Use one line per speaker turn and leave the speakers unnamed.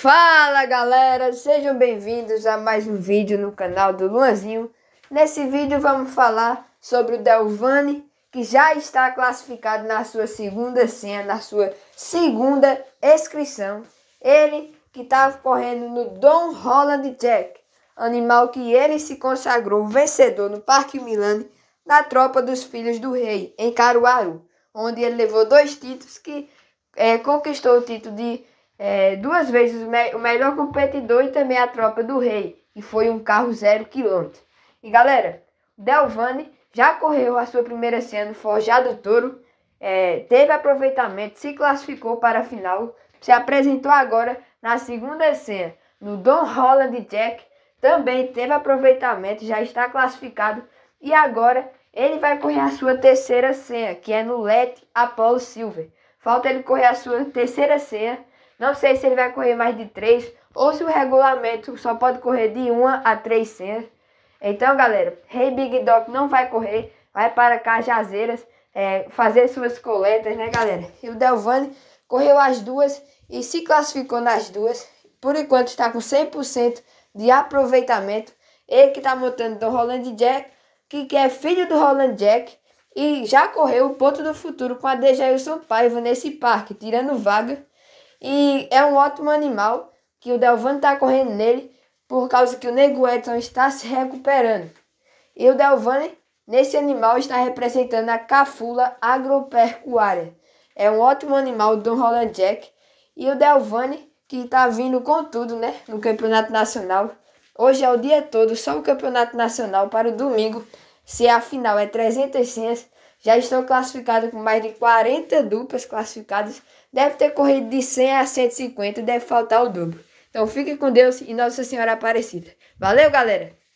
Fala galera, sejam bem-vindos a mais um vídeo no canal do Luanzinho. Nesse vídeo vamos falar sobre o Delvani, que já está classificado na sua segunda senha, na sua segunda inscrição. Ele que estava tá correndo no Don Holland Jack, animal que ele se consagrou vencedor no Parque Milani na tropa dos Filhos do Rei, em Caruaru, onde ele levou dois títulos que é, conquistou o título de é, duas vezes o, me o melhor competidor e também a tropa do rei, e foi um carro zero quilômetro. E galera, Delvani já correu a sua primeira cena forjado touro, é, teve aproveitamento, se classificou para a final, se apresentou agora na segunda cena no Don Holland Jack, também teve aproveitamento, já está classificado e agora ele vai correr a sua terceira cena, que é no Let Apollo Silver. Falta ele correr a sua terceira cena não sei se ele vai correr mais de três ou se o regulamento só pode correr de uma a três senhas. Então, galera, Rei hey Big Dog não vai correr, vai para Cajazeiras é, fazer suas coletas, né, galera? E o Delvani correu as duas e se classificou nas duas. Por enquanto está com 100% de aproveitamento. Ele que está montando do Roland Jack, que é filho do Roland Jack, e já correu o ponto do futuro com a Dejailson Paiva nesse parque, tirando vaga e é um ótimo animal que o Delvane está correndo nele por causa que o Nego Edson está se recuperando. E o Delvane nesse animal, está representando a cafula agropecuária. É um ótimo animal do Roland Jack. E o Delvane que está vindo com tudo né, no Campeonato Nacional. Hoje é o dia todo, só o Campeonato Nacional para o domingo. Se a final é 300 senhas, já estão classificados com mais de 40 duplas classificadas. Deve ter corrido de 100 a 150, deve faltar o dobro. Então fique com Deus e Nossa Senhora Aparecida. Valeu, galera!